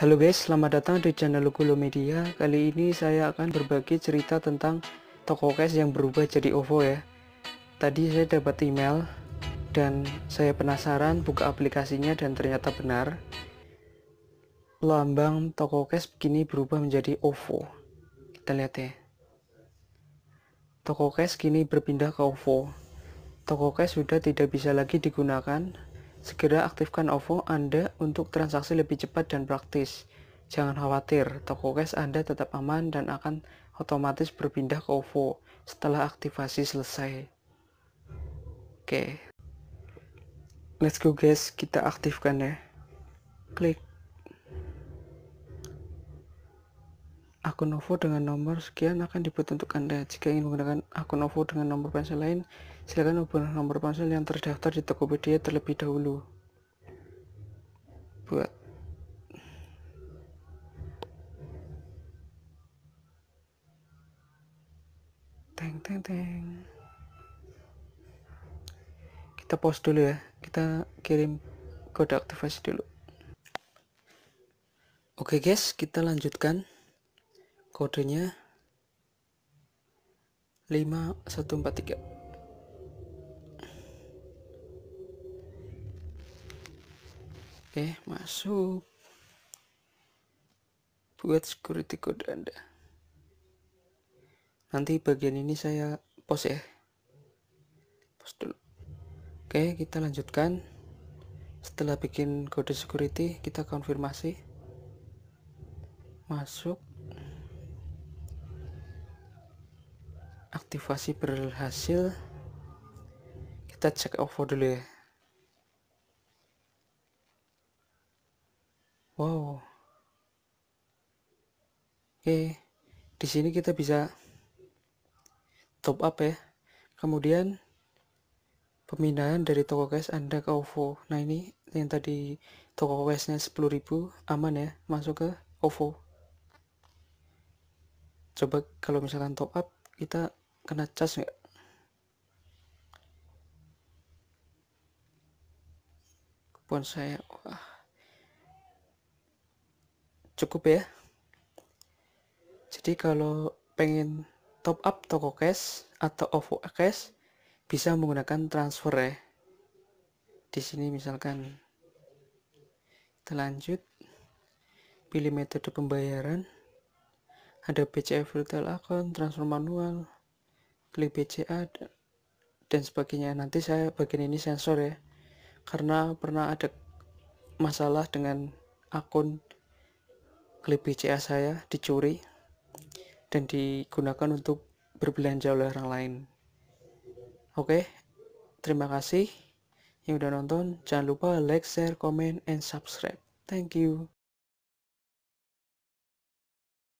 Halo guys, selamat datang di channel Lukulo Media. Kali ini saya akan berbagi cerita tentang toko cash yang berubah jadi OVO ya. Tadi saya dapat email dan saya penasaran buka aplikasinya dan ternyata benar. Lambang toko cash begini berubah menjadi OVO. Kita lihat ya. Toko cash kini berpindah ke OVO. Toko cash sudah tidak bisa lagi digunakan Segera aktifkan OVO Anda untuk transaksi lebih cepat dan praktis. Jangan khawatir, toko cash Anda tetap aman dan akan otomatis berpindah ke OVO setelah aktivasi selesai. Oke. Okay. Let's go guys, kita aktifkan ya. Klik akun OVO dengan nomor sekian akan dibuat untuk Anda. Jika ingin menggunakan akun OVO dengan nomor ponsel lain, Silakan hubungi nomor ponsel yang terdaftar di Tokopedia terlebih dahulu. Buat teng teng teng kita post dulu ya kita kirim kode aktivasi dulu oke guys kita lanjutkan kodenya 5143 Oke, masuk. Buat security code Anda. Nanti bagian ini saya post ya. Post dulu. Oke, kita lanjutkan. Setelah bikin kode security, kita konfirmasi. Masuk. Aktivasi berhasil. Kita cek OVO dulu ya. Wow. Oke, di sini kita bisa top up ya. Kemudian pemindahan dari toko cash Anda ke OVO. Nah, ini yang tadi toko cashnya 10.000 aman ya, masuk ke OVO. Coba kalau misalkan top up kita kena cas nggak? Kupon saya, wah cukup ya jadi kalau pengen top up toko cash atau OVO cash bisa menggunakan transfer ya di sini misalkan kita lanjut pilih metode pembayaran ada BCA virtual account transfer manual klik BCA dan sebagainya nanti saya bagian ini sensor ya karena pernah ada masalah dengan akun klip BCA saya dicuri dan digunakan untuk berbelanja oleh orang lain. Oke, terima kasih yang udah nonton. Jangan lupa like, share, comment, and subscribe. Thank you.